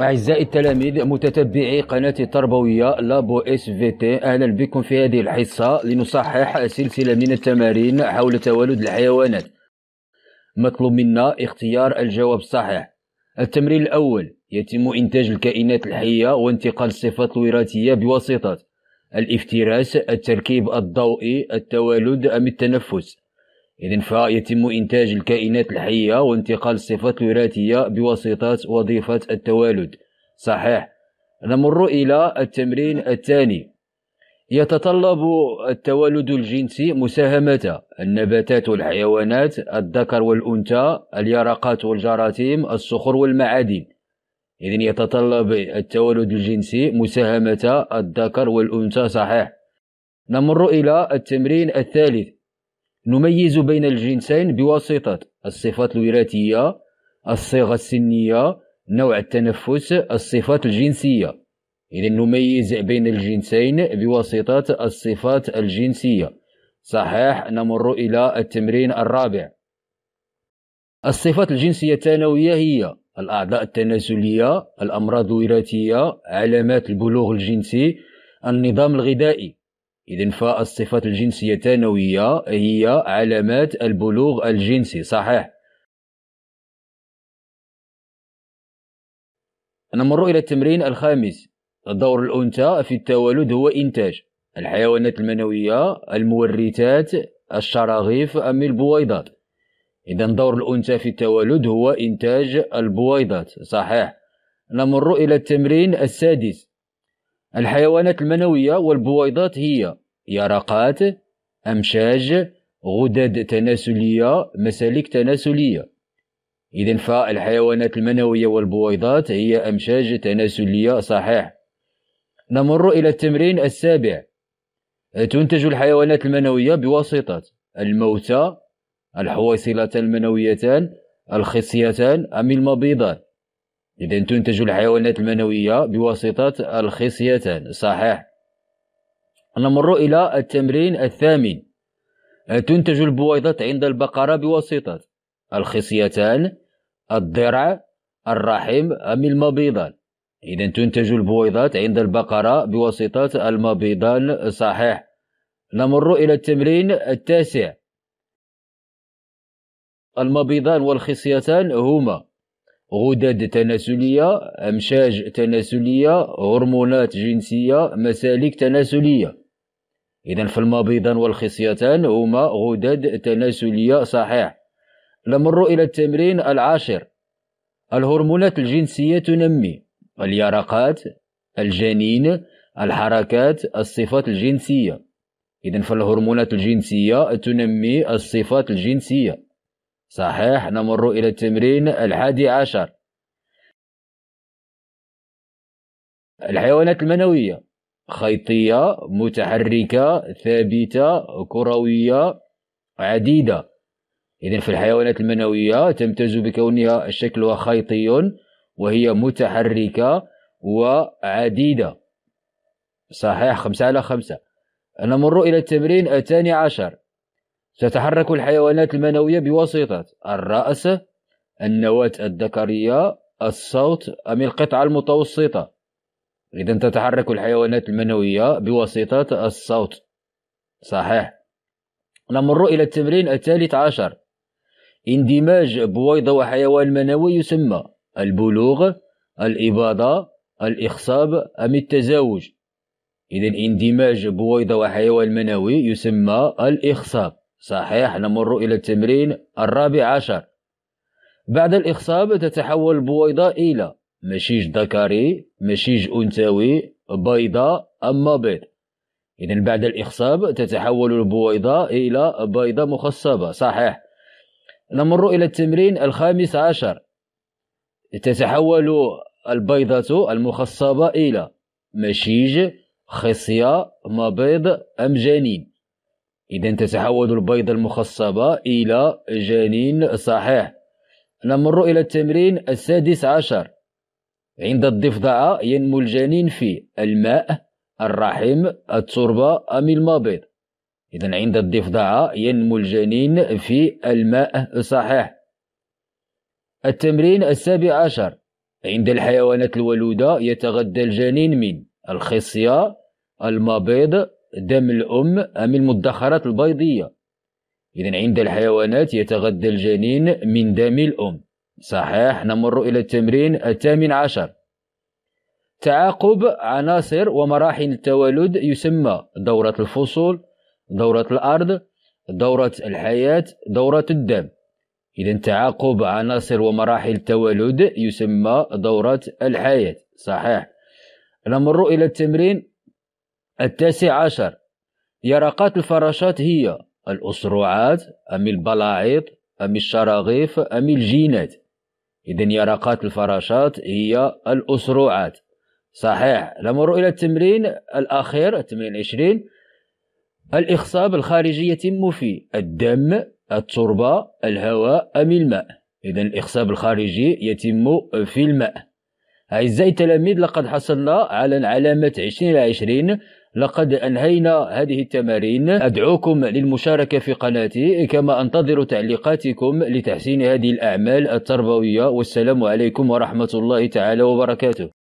أعزائي التلاميذ متتبعي قناة التربوية لابو اس في تي أهلا بكم في هذه الحصة لنصحح سلسلة من التمارين حول توالد الحيوانات مطلوب منا اختيار الجواب الصحيح التمرين الأول يتم إنتاج الكائنات الحية وانتقال الصفات الوراثية بواسطة الافتراس التركيب الضوئي التوالد أم التنفس إذا فيتم إنتاج الكائنات الحية وانتقال الصفات الوراثية بواسطة وظيفة التوالد صحيح نمر إلى التمرين الثاني يتطلب التوالد الجنسي مساهمة النباتات والحيوانات الذكر والأنثى اليرقات والجراثيم الصخور والمعادن إذا يتطلب التوالد الجنسي مساهمة الذكر والأنثى صحيح نمر إلى التمرين الثالث نميز بين الجنسين بواسطة الصفات الوراثية الصيغة السنية نوع التنفس الصفات الجنسية إذا نميز بين الجنسين بواسطة الصفات الجنسية صحيح نمر إلى التمرين الرابع الصفات الجنسية الثانوية هي الأعضاء التناسلية الأمراض الوراثية علامات البلوغ الجنسي النظام الغذائي إذا فالصفات الجنسية الثانوية هي علامات البلوغ الجنسي صحيح نمر إلى التمرين الخامس دور الأنثى في التوالد هو إنتاج الحيوانات المنوية المورثات الشراغيف أم البويضات إذا دور الأنثى في التوالد هو إنتاج البويضات صحيح نمر إلى التمرين السادس الحيوانات المنوية والبويضات هي يرقات أمشاج غدد تناسلية مسالك تناسلية إذن فالحيوانات المنوية والبويضات هي أمشاج تناسلية صحيح نمر إلى التمرين السابع تنتج الحيوانات المنوية بواسطة الموتى الحويصلتان المنويتان الخصيتان أم المبيضان إذا تنتج الحيوانات المنوية بواسطة الخصيتان صحيح نمر إلى التمرين الثامن تنتج البويضات عند البقرة بواسطة الخصيتان الضرع الرحم أم المبيضان إذا تنتج البويضات عند البقرة بواسطة المبيضان صحيح نمر إلى التمرين التاسع المبيضان والخصيتان هما غدد تناسلية أمشاج تناسلية هرمونات جنسية مسالك تناسلية إذا فالمبيضان والخصيتان هما غدد تناسلية صحيح نمر إلى التمرين العاشر الهرمونات الجنسية تنمي اليرقات الجنين الحركات الصفات الجنسية إذا فالهرمونات الجنسية تنمي الصفات الجنسية صحيح نمر إلى التمرين الحادي عشر الحيوانات المنوية خيطية متحركة ثابتة كروية عديدة إذا في الحيوانات المنوية تمتاز بكونها الشكل خيطي وهي متحركة وعديدة صحيح خمسة على خمسة نمر إلى التمرين الثاني عشر تتحرك الحيوانات المنوية بواسطة الرأس النواة الذكرية الصوت أم القطعة المتوسطة إذا تتحرك الحيوانات المنوية بواسطة الصوت صحيح نمر إلى التمرين الثالث عشر اندماج بويضة وحيوان منوي يسمى البلوغ الإباضة الإخصاب أم التزاوج إذا اندماج بويضة وحيوان منوي يسمى الإخصاب صحيح نمر إلى التمرين الرابع عشر بعد الإخصاب تتحول البويضة إلى مشيج ذكري مشيج أنثوي بيضة أم مبيض إذا بعد الإخصاب تتحول البويضة إلى بيضة مخصبة صحيح نمر إلى التمرين الخامس عشر تتحول البيضة المخصبة إلى مشيج خصية مبيض أم جنين إذا تتحول البيضة المخصبة إلى جنين صحيح نمر إلى التمرين السادس عشر عند الضفدعة ينمو الجنين في الماء الرحم التربة أم المبيض إذا عند الضفدعة ينمو الجنين في الماء صحيح التمرين السابع عشر عند الحيوانات الولودة يتغذى الجنين من الخصية المبيض دم الأم أم المدخرات البيضية إذا عند الحيوانات يتغذى الجنين من دم الأم صحيح نمر إلى التمرين الثامن عشر تعاقب عناصر ومراحل التوالد يسمى دورة الفصول دورة الأرض دورة الحياة دورة الدم إذا تعاقب عناصر ومراحل التوالد يسمى دورة الحياة صحيح نمر إلى التمرين التاسع عشر يرقات الفراشات هي الأسرعات أم البلاعيط أم الشراغيف أم الجينات إذا يرقات الفراشات هي الأسرعات صحيح نمر إلى التمرين الأخير التمرين الإخصاب الخارجي يتم في الدم التربة الهواء أم الماء إذا الإخصاب الخارجي يتم في الماء أعزائي التلاميذ لقد حصلنا على علامة عشرين على 20 لقد أنهينا هذه التمارين أدعوكم للمشاركة في قناتي كما أنتظر تعليقاتكم لتحسين هذه الأعمال التربوية والسلام عليكم ورحمة الله تعالى وبركاته